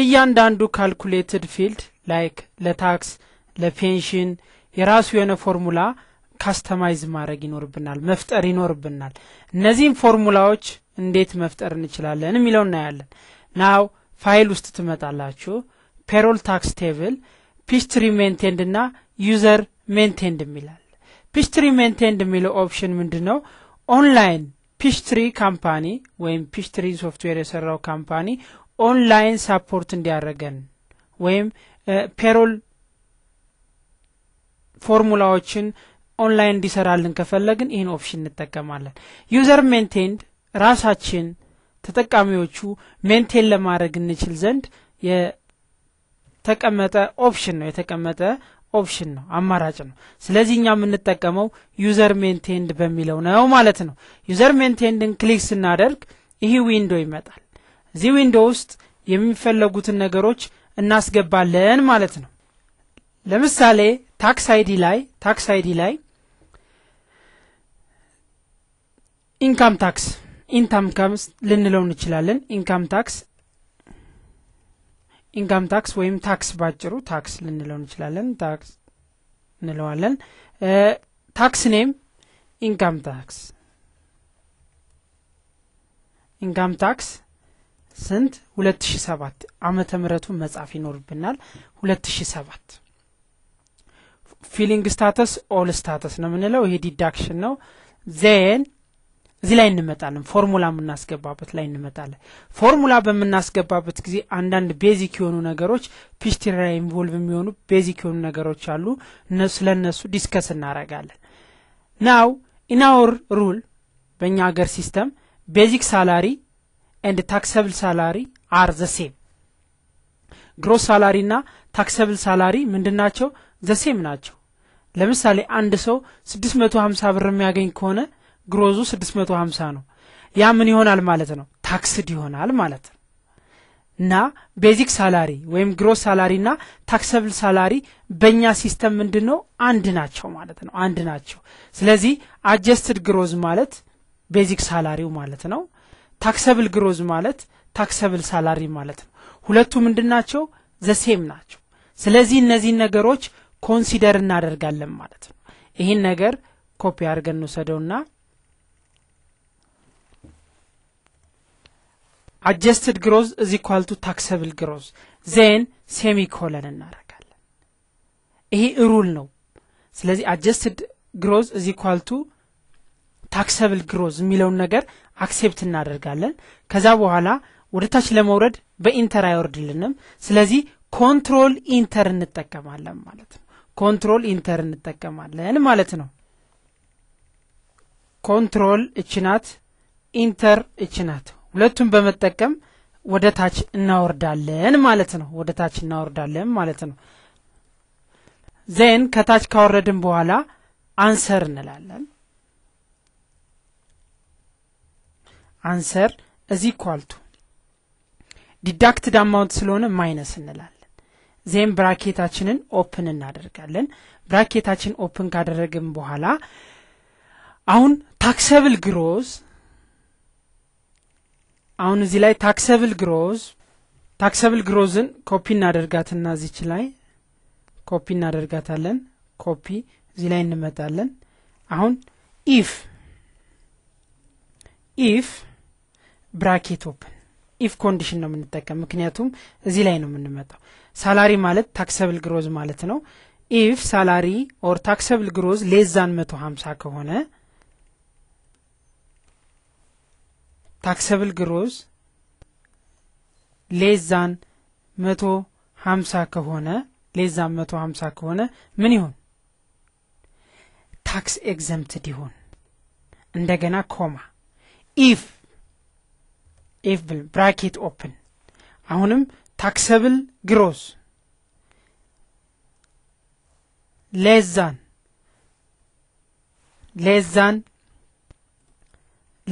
እያንዳንዱ ካልኩሌትድ ፊልድ ላይክ ለታክስ ለፔንሽን የራሱ የሆነ ፎርሙላ ካስተማይዝ ማድረግ ይኖርብናል፣ መፍጠር ይኖርብናል። እነዚህም ፎርሙላዎች እንዴት መፍጠር እንችላለን የሚለው እናያለን። ናው ፋይል ውስጥ ትመጣላችሁ። ፔሮል ታክስ ቴብል፣ ፒስትሪ ሜንቴንድ እና ዩዘር ሜንቴንድ የሚላል። ፒስትሪ ሜንቴንድ የሚለው ኦፕሽን ምንድ ነው? ኦንላይን ፒስትሪ ካምፓኒ ወይም ፒስትሪ ሶፍትዌር የሰራው ካምፓኒ ኦንላይን ሳፖርት እንዲያደረገን ወይም ፔሮል ፎርሙላዎችን ኦንላይን እንዲሰራልን ከፈለግን ይህን ኦፕሽን እንጠቀማለን። ዩዘር ሜንቴንድ ራሳችን ተጠቃሚዎቹ ሜንቴን ለማድረግ እንችል ዘንድ የተቀመጠ ኦፕሽን ነው የተቀመጠ ኦፕሽን ነው አማራጭ ነው። ስለዚህ እኛ የምንጠቀመው ዩዘር ሜንቴንድ በሚለው ነው ማለት ነው። ዩዘር ሜንቴንድን ክሊክ ስናደርግ ይህ ዊንዶ ይመጣል። እዚህ ዊንዶ ውስጥ የሚፈለጉትን ነገሮች እናስገባለን ማለት ነው። ለምሳሌ ታክስ አይዲ ላይ ታክስ አይዲ ላይ ኢንካም ታክስ ኢንካም ካምስ ልንለው እንችላለን። ኢንካም ታክስ ኢንካም ታክስ ወይም ታክስ ባጭሩ ታክስ ልንለው እንችላለን። ታክስ እንለዋለን። ታክስ ኔም ኢንካም ታክስ ኢንካም ታክስ ስንት 2007 ዓመተ ምህረቱ መጻፍ ይኖርብናል። 2007 ፊሊንግ ስታተስ ኦል ስታተስ ነው የምንለው። ይሄ ዲዳክሽን ነው። ዜን እዚህ ላይ እንመጣለን። ፎርሙላ የምናስገባበት ላይ እንመጣለን። ፎርሙላ በምናስገባበት ጊዜ አንዳንድ ቤዚክ የሆኑ ነገሮች ፒስቲራ ኢንቮልቭ የሚሆኑ ቤዚክ የሆኑ ነገሮች አሉ። ስለ እነሱ ዲስከስ እናረጋለን። ናው ኢናውር ሩል በእኛ ሀገር ሲስተም ቤዚክ ሳላሪ and taxable salary are the same ግሮስ ሳላሪ እና ታክሰብል ሳላሪ ምንድናቸው ዘሴም ናቸው ለምሳሌ አንድ ሰው 650 ብር የሚያገኝ ከሆነ ግሮዙ 650 ነው ያ ምን ይሆናል ማለት ነው ታክስድ ይሆናል ማለት ነው እና ቤዚክ ሳላሪ ወይም ግሮስ ሳላሪ እና ታክሰብል ሳላሪ በእኛ ሲስተም ምንድን ነው አንድ ናቸው ማለት ነው አንድ ናቸው ስለዚህ አጀስትድ ግሮዝ ማለት ቤዚክ ሳላሪው ማለት ነው ታክሰብል ግሮዝ ማለት ታክሰብል ሳላሪ ማለት ነው። ሁለቱ ምንድን ናቸው? ዘሴም ናቸው። ስለዚህ እነዚህን ነገሮች ኮንሲደር እናደርጋለን ማለት ነው። ይህን ነገር ኮፒ አድርገን እንውሰደውና አጀስትድ ግሮዝ እዚ ኳልቱ ታክሰብል ግሮዝ ዜን ሴሚኮለን እናደረጋለን ይሄ ሩል ነው። ስለዚህ አጀስትድ ግሮዝ እዚ ኳልቱ ታክሰብል ግሮዝ የሚለውን ነገር አክሴፕት እናደርጋለን። ከዛ በኋላ ወደ ታች ለመውረድ በኢንተር አይወርድልንም። ስለዚህ ኮንትሮል ኢንተር እንጠቀማለን ማለት ነው። ኮንትሮል ኢንተር እንጠቀማለን ማለት ነው። ኮንትሮል እችናት፣ ኢንተር እችናት፣ ሁለቱን በመጠቀም ወደ ታች እናወርዳለን ማለት ነው። ወደ ታች እናወርዳለን ማለት ነው። ዜን ከታች ካወረድን በኋላ አንሰር እንላለን። አንሰር እዚ ኳልቱ ዲዳክት አማውንት ስለሆነ ማይነስ እንላለን። ዜም ብራኬታችንን ኦፕን እናደርጋለን። ብራኬታችን ኦፕን ካደረግን በኋላ አሁን ታክሰብል ግሮዝ አሁን እዚህ ላይ ታክሰብል ግሮዝ ታክሰብል ግሮዝን ኮፒ እናደርጋትና እዚች ላይ ኮፒ እናደርጋታለን። ኮፒ እዚህ ላይ እንመጣለን። አሁን ኢፍ ኢፍ ብራኬት ኦፕን ኢፍ ኮንዲሽን ነው የምንጠቀም። ምክንያቱም እዚህ ላይ ነው የምንመጣው። ሳላሪ ማለት ታክሰብል ግሮዝ ማለት ነው። ኢፍ ሳላሪ ኦር ታክሰብል ግሮዝ ሌዛን መቶ ሀምሳ ከሆነ ታክሰብል ግሮዝ ሌዛን መቶ ሀምሳ ከሆነ ሌዛን መቶ ሀምሳ ከሆነ ምን ይሆን? ታክስ ኤግዘምትድ ይሆን። እንደገና ኮማ ኢፍ ኤቭል ብራኬት ኦፕን አሁንም ታክሰብል ግሮስ ሌዛን ሌዛን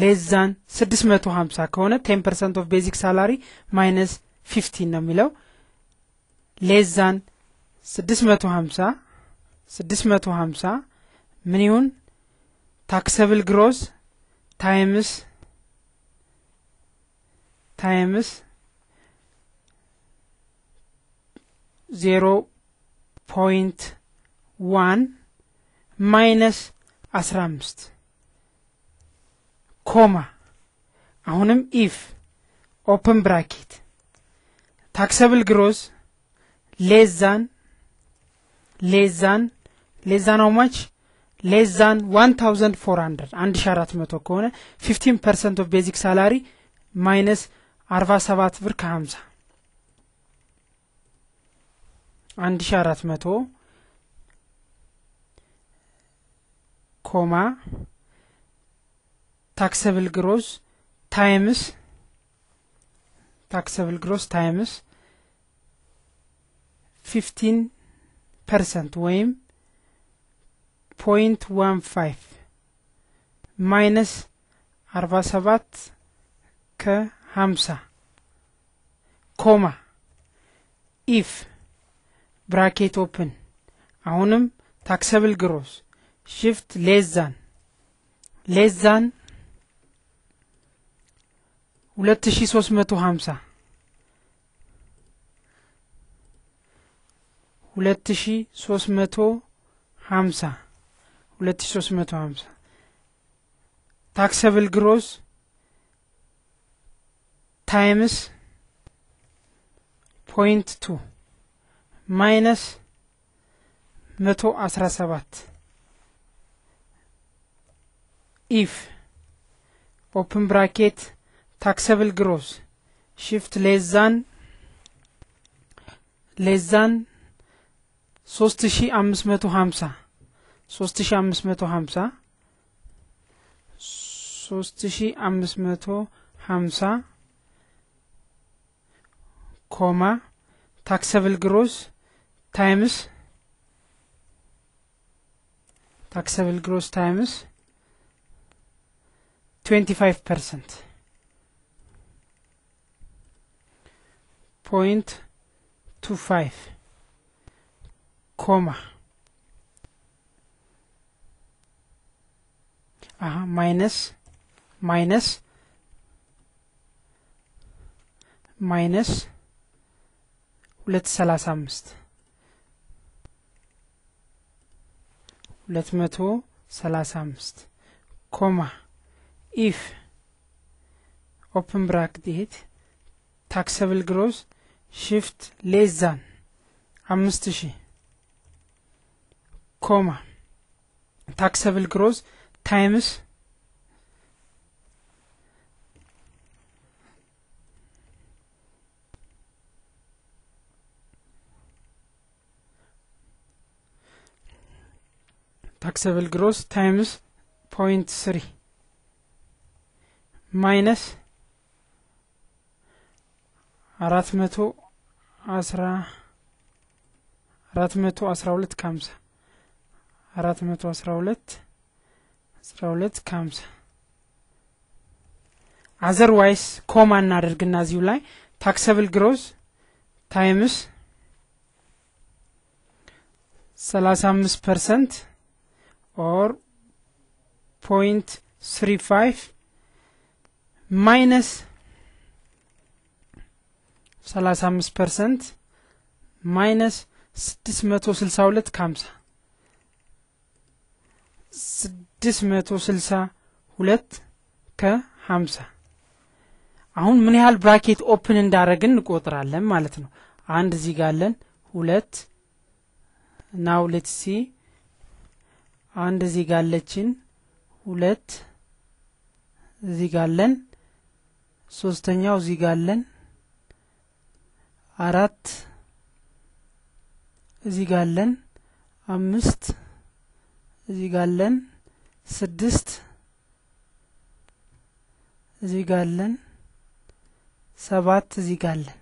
ሌዛን 650 ከሆነ 10 ፐርሰንት ኦፍ ቤዚክ ሳላሪ ማይነስ 15 ነው የሚለው ሌዛን 650 650 ምን ይሁን ታክሰብል ግሮስ ታይምስ ታይምስ ዜሮ ፖይንት ዋን ማይነስ አስራ አምስት ኮማ አሁንም ኢፍ ኦፕን ብራኬት ታክሰብል ግሮዝ ሌዛን ሌዛን ሌዛን ሀው ማች ሌዛን ዋን ታውዘንድ ፎር ሀንድረድ አንድ ሺ አራት መቶ ከሆነ ፊፍቲን ፐርሰንት ኦፍ ቤዚክ ሳላሪ ማይነስ አርባ ሰባት ብር ከሀምሳ አንድ ሺ አራት መቶ ኮማ ታክሰብል ግሮዝ ታይምስ ታክሰብል ግሮዝ ታይምስ ፊፍቲን ፐርሰንት ወይም ፖይንት ዋን ፋይፍ ማይነስ አርባ ሰባት ከ ሀምሳ ኮማ ኢፍ ብራኬት ኦፕን አሁንም ታክሰብል ግሮስ ሽፍት ሌዛን ሌዛን ሁለት ሺ ሶስት መቶ ሀምሳ ሁለት ሺ ሶስት መቶ ሀምሳ ሁለት ሺ ሶስት መቶ ሀምሳ ታክሰብል ግሮስ ታይምስ ፖይንት ቱ ማይነስ መቶ አስራ ሰባት ኢፍ ኦፕን ብራኬት ታክሰብል ግሮስ ሽፍት ሌዛን ሌዛን ሶስት ሺ አምስት መቶ ሀምሳ ሶስት ሺ አምስት መቶ ሀምሳ ሶስት ሺ አምስት መቶ ሀምሳ comma, taxable gross times taxable gross times 25 percent point two five comma uh -huh, minus minus minus ሁለት ሰላሳ አምስት ሁለት መቶ ሰላሳ አምስት ኮማ ኢፍ ኦፕን ብራኬት ታክሰብል ግሮዝ ሽፍት ሌዛን አምስት ሺህ ኮማ ታክሰብል ግሮዝ ታይምስ ግሮስ ታይምስ times ስሪ ማይነስ አራት መቶ አስራ አራት መቶ አስራ ሁለት ከሀምሳ አራት መቶ አስራ ሁለት አስራ ሁለት ከሀምሳ አዘርዋይስ ኮማ እናደርግና እዚሁ ላይ ታክሰብል ግሮዝ ታይምስ ሰላሳ አምስት ፐርሰንት or 0.35 ማይነስ 35 ፐርሰንት ማይነስ 662 ከ50 662 ከ50 አሁን ምን ያህል ብራኬት ኦፕን እንዳረግን እንቆጥራለን ማለት ነው። አንድ እዚህ ጋለን ሁለት ናው ሌትስ ሲ አንድ እዚህ ጋለችን፣ ሁለት እዚህ ጋለን፣ ሶስተኛው እዚህ ጋለን፣ አራት እዚህ ጋለን፣ አምስት እዚህ ጋለን፣ ስድስት እዚህ ጋለን፣ ሰባት እዚህ ጋለን።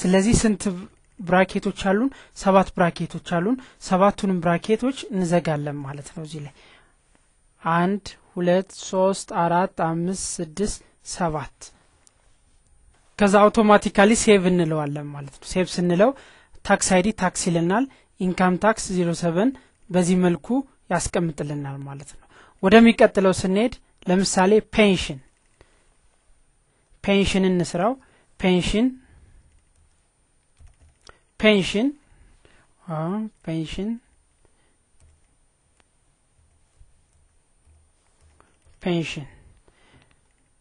ስለዚህ ስንት ብራኬቶች አሉን፣ ሰባት ብራኬቶች አሉን። ሰባቱንም ብራኬቶች እንዘጋለን ማለት ነው። እዚህ ላይ አንድ፣ ሁለት፣ ሶስት፣ አራት፣ አምስት፣ ስድስት፣ ሰባት ከዛ አውቶማቲካሊ ሴቭ እንለዋለን ማለት ነው። ሴቭ ስንለው ታክስ አይዲ ታክስ ይልናል ኢንካም ታክስ ዜሮ ሰቨን በዚህ መልኩ ያስቀምጥልናል ማለት ነው። ወደሚቀጥለው ስንሄድ ለምሳሌ ፔንሽን ፔንሽን እንስራው ፔንሽን pension uh, pension pension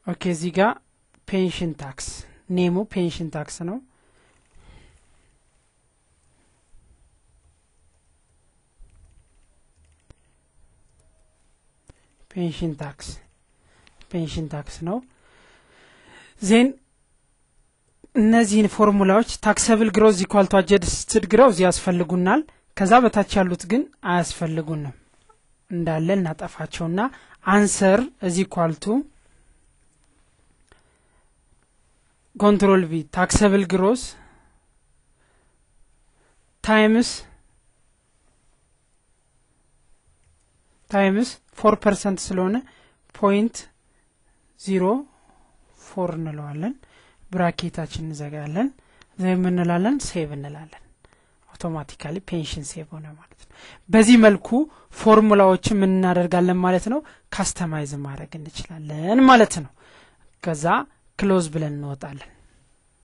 okay ziga pension tax name of pension tax no pension tax pension tax no then እነዚህን ፎርሙላዎች ታክሰብል ግሮዝ ኢኳል ቱ አጀስትድ ግሮዝ ያስፈልጉናል። ከዛ በታች ያሉት ግን አያስፈልጉንም። እንዳለ እናጠፋቸውና አንሰር እዚ ኢኳል ቱ ኮንትሮል ቪ ታክሰብል ግሮዝ ታይምስ ታይምስ ፎር ፐርሰንት ስለሆነ ፖይንት ዚሮ ፎር እንለዋለን። ብራኬታችን እንዘጋለን የምንላለን ሴቭ እንላለን አውቶማቲካሊ ፔንሽን ሴቭ ሆነ ማለት ነው በዚህ መልኩ ፎርሙላዎችን ምን እናደርጋለን ማለት ነው ካስተማይዝ ማድረግ እንችላለን ማለት ነው ከዛ ክሎዝ ብለን እንወጣለን